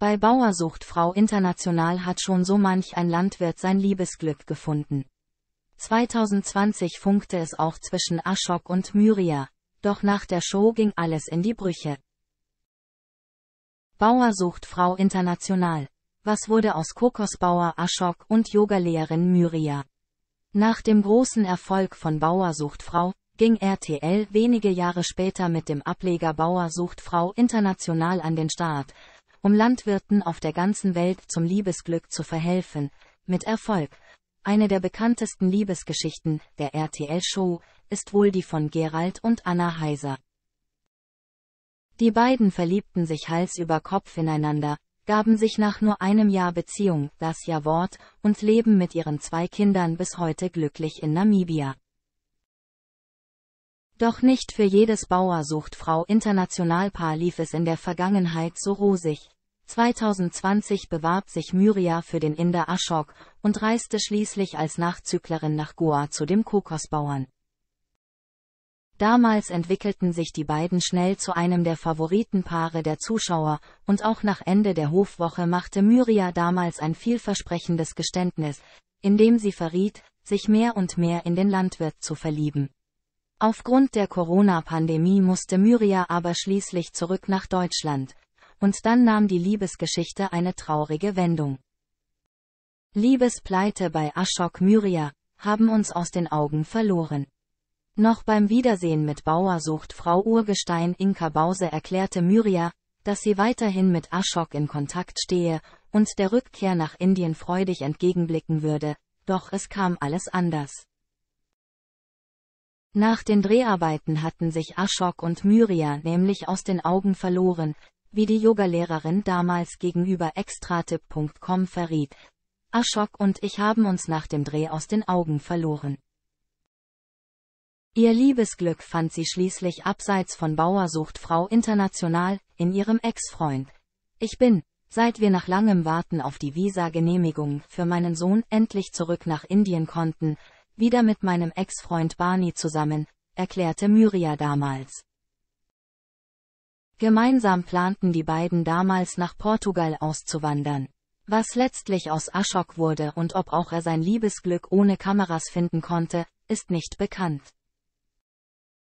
Bei Bauersuchtfrau International hat schon so manch ein Landwirt sein Liebesglück gefunden. 2020 funkte es auch zwischen Ashok und Myria, doch nach der Show ging alles in die Brüche. Bauersuchtfrau International. Was wurde aus Kokosbauer Ashok und Yogalehrerin Myria? Nach dem großen Erfolg von Bauersuchtfrau ging RTL wenige Jahre später mit dem Ableger Bauersuchtfrau International an den Start, um Landwirten auf der ganzen Welt zum Liebesglück zu verhelfen, mit Erfolg. Eine der bekanntesten Liebesgeschichten der RTL-Show ist wohl die von Gerald und Anna Heiser. Die beiden verliebten sich Hals über Kopf ineinander, gaben sich nach nur einem Jahr Beziehung das Jahr Wort und leben mit ihren zwei Kindern bis heute glücklich in Namibia. Doch nicht für jedes Bauer sucht Frau Internationalpaar lief es in der Vergangenheit so rosig. 2020 bewarb sich Myria für den Inder Ashok und reiste schließlich als Nachzüglerin nach Goa zu dem Kokosbauern. Damals entwickelten sich die beiden schnell zu einem der Favoritenpaare der Zuschauer, und auch nach Ende der Hofwoche machte Myria damals ein vielversprechendes Geständnis, indem sie verriet, sich mehr und mehr in den Landwirt zu verlieben. Aufgrund der Corona-Pandemie musste Myria aber schließlich zurück nach Deutschland, und dann nahm die Liebesgeschichte eine traurige Wendung. Liebespleite bei Ashok Myria, haben uns aus den Augen verloren. Noch beim Wiedersehen mit Bauer sucht Frau Urgestein Inka Bause erklärte Myria, dass sie weiterhin mit Ashok in Kontakt stehe und der Rückkehr nach Indien freudig entgegenblicken würde, doch es kam alles anders. Nach den Dreharbeiten hatten sich Ashok und Myria nämlich aus den Augen verloren, wie die Yogalehrerin damals gegenüber extratip.com verriet. Ashok und ich haben uns nach dem Dreh aus den Augen verloren. Ihr Liebesglück fand sie schließlich abseits von Bauersucht Frau International, in ihrem Ex-Freund. Ich bin, seit wir nach langem Warten auf die Visa-Genehmigung für meinen Sohn endlich zurück nach Indien konnten, wieder mit meinem Ex-Freund Barney zusammen, erklärte Myria damals. Gemeinsam planten die beiden damals nach Portugal auszuwandern. Was letztlich aus Aschok wurde und ob auch er sein Liebesglück ohne Kameras finden konnte, ist nicht bekannt.